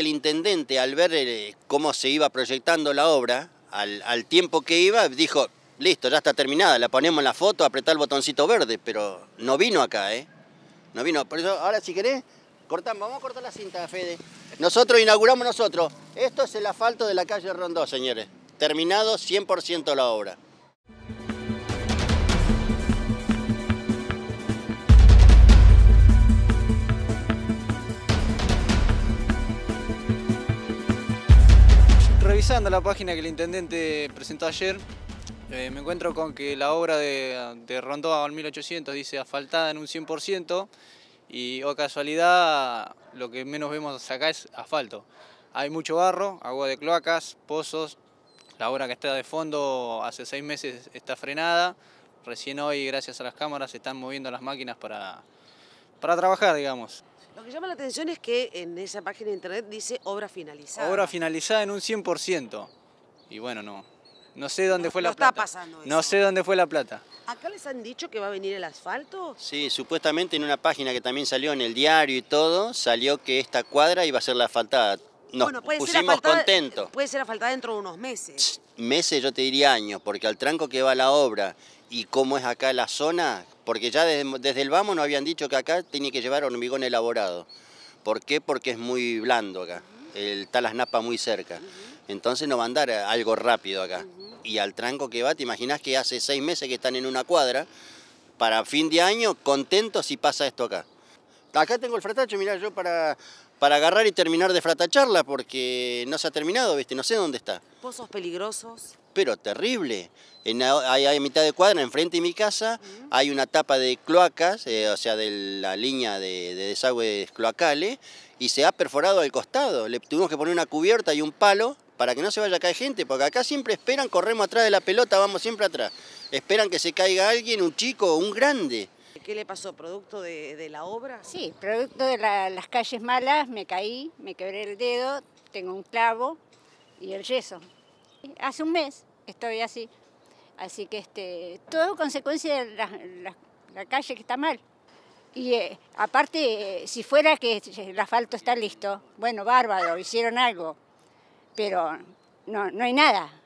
el intendente, al ver eh, cómo se iba proyectando la obra, al, tiempo que iba, dijo, listo, ya está terminada, la ponemos en la foto, apretar el botoncito verde, pero no vino acá, ¿eh? No vino. Por eso, ahora si querés, cortamos, vamos a cortar la cinta, Fede. Nosotros inauguramos nosotros. Esto es el asfalto de la calle Rondó, señores. Terminado 100% la obra. revisando la página que el intendente presentó ayer, eh, me encuentro con que la obra de, de Rondó 1800 dice asfaltada en un 100% y, o oh casualidad, lo que menos vemos acá es asfalto. Hay mucho barro, agua de cloacas, pozos, la obra que está de fondo hace seis meses está frenada, recién hoy gracias a las cámaras se están moviendo las máquinas para, para trabajar, digamos. Lo que llama la atención es que en esa página de internet dice obra finalizada. Obra finalizada en un 100%. Y bueno, no. No sé dónde la fue no la está Pasando No sé dónde fue la plata. ¿Acá les han dicho que va a venir el asfalto? Sí, supuestamente en una página que también salió en el diario y todo, salió que esta cuadra iba a ser la asfaltada. Nos puede pusimos ser contentos. Puede ser asfaltada dentro de unos meses. Meses, yo te diría años, porque al tranco que va la obra y cómo es acá la zona, porque ya desde, el vamos nos habían dicho que acá tiene que llevar hormigón elaborado. ¿Por qué? Porque es muy blando acá, el, está las napas muy cerca. Entonces nos va a andar algo rápido acá. Y al tranco que va, te imaginas que hace seis meses que están en una cuadra, para fin de año, contentos si pasa esto acá. Acá tengo el fratacho, mira yo para, para agarrar y terminar de fratacharla porque no se ha terminado, ¿viste? No sé dónde está. ¿Pozos peligrosos? Pero terrible. hay, mitad de cuadra, enfrente de mi casa, hay una tapa de cloacas, eh, o sea, de la línea de, de desagües cloacales, y se ha perforado al costado. Le tuvimos que poner una cubierta y un palo para que no se vaya a caer gente, porque acá siempre esperan, corremos atrás de la pelota, vamos siempre atrás. Esperan que se caiga alguien, un chico o un grande. ¿Qué le pasó? ¿Producto de, la obra? Sí, producto de las calles malas, me caí, me quebré el dedo, tengo un clavo y el yeso. Hace un mes estoy así. Así que este, todo consecuencia de la, calle que está mal. Y eh, aparte, si fuera que el asfalto está listo, bueno, bárbaro, hicieron algo, pero no, no hay nada.